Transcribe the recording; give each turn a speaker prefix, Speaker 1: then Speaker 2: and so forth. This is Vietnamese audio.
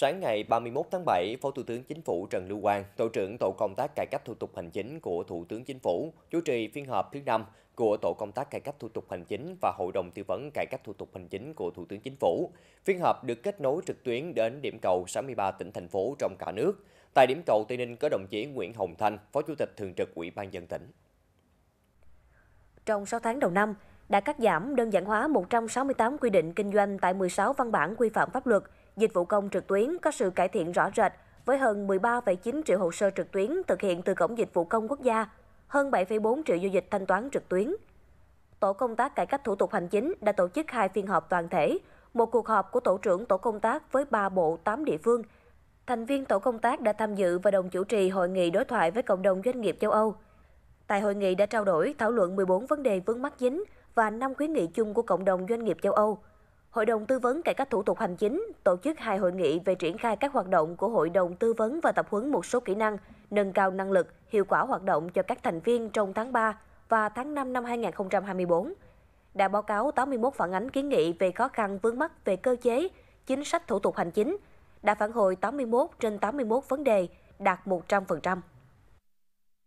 Speaker 1: Sáng ngày 31 tháng 7, Phó Thủ tướng Chính phủ Trần Lưu Quang, Tổ trưởng Tổ công tác cải cách thủ tục hành chính của Thủ tướng Chính phủ, chủ trì phiên họp thứ 5 của Tổ công tác cải cách thủ tục hành chính và Hội đồng tư vấn cải cách thủ tục hành chính của Thủ tướng Chính phủ. Phiên họp được kết nối trực tuyến đến điểm cầu 63 tỉnh thành phố trong cả nước. Tại điểm cầu Tây Ninh có đồng chí Nguyễn Hồng Thanh, Phó Chủ tịch Thường trực Ủy ban dân tỉnh.
Speaker 2: Trong 6 tháng đầu năm, đã cắt giảm đơn giản hóa 168 quy định kinh doanh tại 16 văn bản quy phạm pháp luật – dịch vụ công trực tuyến có sự cải thiện rõ rệt với hơn 13,9 triệu hồ sơ trực tuyến thực hiện từ Cổng Dịch vụ Công Quốc gia, hơn 7,4 triệu giao dịch thanh toán trực tuyến. Tổ công tác cải cách thủ tục hành chính đã tổ chức hai phiên họp toàn thể, một cuộc họp của tổ trưởng tổ công tác với 3 bộ 8 địa phương. Thành viên tổ công tác đã tham dự và đồng chủ trì hội nghị đối thoại với cộng đồng doanh nghiệp châu Âu. Tại hội nghị đã trao đổi, thảo luận 14 vấn đề vướng mắc dính và 5 khuyến nghị chung của cộng đồng doanh nghiệp châu Âu – Hội đồng tư vấn cải cách thủ tục hành chính tổ chức hai hội nghị về triển khai các hoạt động của Hội đồng tư vấn và tập huấn một số kỹ năng, nâng cao năng lực, hiệu quả hoạt động cho các thành viên trong tháng 3 và tháng 5 năm 2024. Đã báo cáo 81 phản ánh kiến nghị về khó khăn vướng mắc về cơ chế, chính sách thủ tục hành chính, đã phản hồi 81 trên 81 vấn đề, đạt 100%.